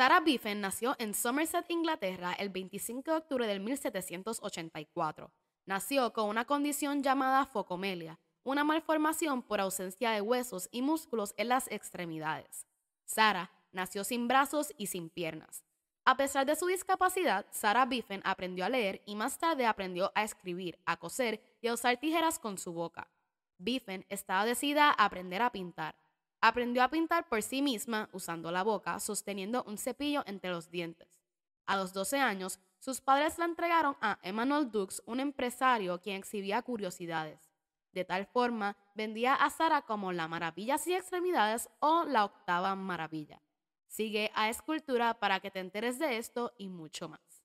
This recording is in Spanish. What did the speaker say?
Sarah Biffen nació en Somerset, Inglaterra, el 25 de octubre de 1784. Nació con una condición llamada focomelia, una malformación por ausencia de huesos y músculos en las extremidades. Sarah nació sin brazos y sin piernas. A pesar de su discapacidad, Sarah Biffen aprendió a leer y más tarde aprendió a escribir, a coser y a usar tijeras con su boca. Biffen estaba decidida a aprender a pintar. Aprendió a pintar por sí misma usando la boca, sosteniendo un cepillo entre los dientes. A los 12 años, sus padres la entregaron a Emmanuel Dux, un empresario quien exhibía curiosidades. De tal forma, vendía a Sara como la maravilla sin extremidades o la octava maravilla. Sigue a Escultura para que te enteres de esto y mucho más.